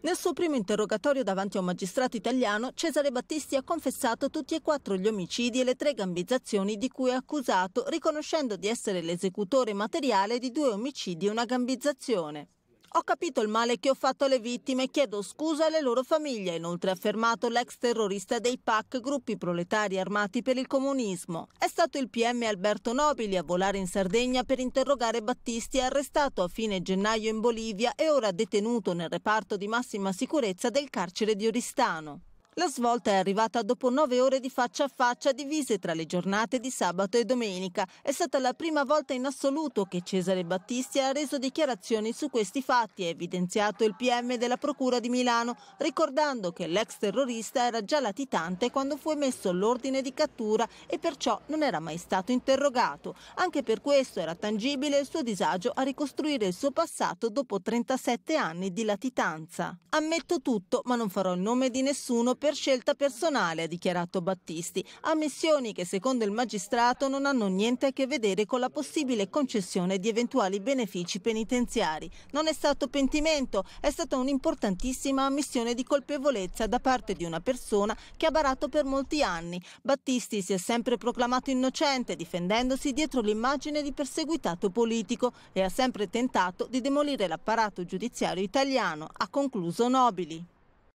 Nel suo primo interrogatorio davanti a un magistrato italiano, Cesare Battisti ha confessato tutti e quattro gli omicidi e le tre gambizzazioni di cui è accusato, riconoscendo di essere l'esecutore materiale di due omicidi e una gambizzazione. Ho capito il male che ho fatto alle vittime, e chiedo scusa alle loro famiglie, inoltre ha affermato l'ex terrorista dei PAC, gruppi proletari armati per il comunismo. È stato il PM Alberto Nobili a volare in Sardegna per interrogare Battisti, arrestato a fine gennaio in Bolivia e ora detenuto nel reparto di massima sicurezza del carcere di Oristano. La svolta è arrivata dopo nove ore di faccia a faccia divise tra le giornate di sabato e domenica. È stata la prima volta in assoluto che Cesare Battisti ha reso dichiarazioni su questi fatti, ha evidenziato il PM della Procura di Milano, ricordando che l'ex terrorista era già latitante quando fu emesso l'ordine di cattura e perciò non era mai stato interrogato. Anche per questo era tangibile il suo disagio a ricostruire il suo passato dopo 37 anni di latitanza. Ammetto tutto, ma non farò il nome di nessuno per per scelta personale, ha dichiarato Battisti, ammissioni che secondo il magistrato non hanno niente a che vedere con la possibile concessione di eventuali benefici penitenziari. Non è stato pentimento, è stata un'importantissima ammissione di colpevolezza da parte di una persona che ha barato per molti anni. Battisti si è sempre proclamato innocente, difendendosi dietro l'immagine di perseguitato politico e ha sempre tentato di demolire l'apparato giudiziario italiano, ha concluso Nobili.